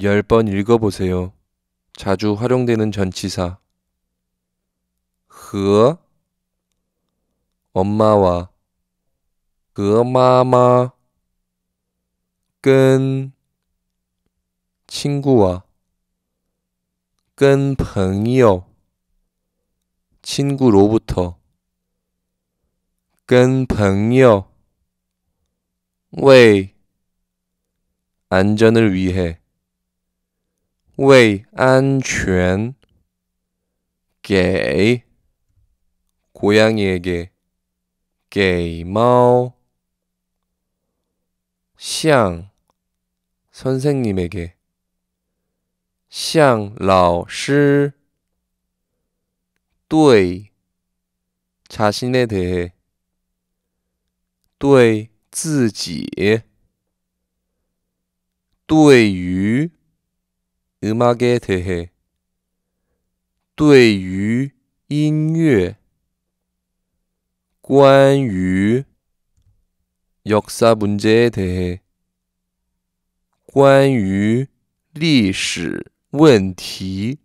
10번 읽어보세요. 자주 활용되는 전치사. 그 엄마와 그엄 마마 끈 친구와 끈朋友 친구로부터 끈朋友 왜 안전을 위해 为安全给고양이에给猫向선생님에게向老师对자신에대对自己对于엄마가티해对于音乐，关于역사문제티해关于历史问题。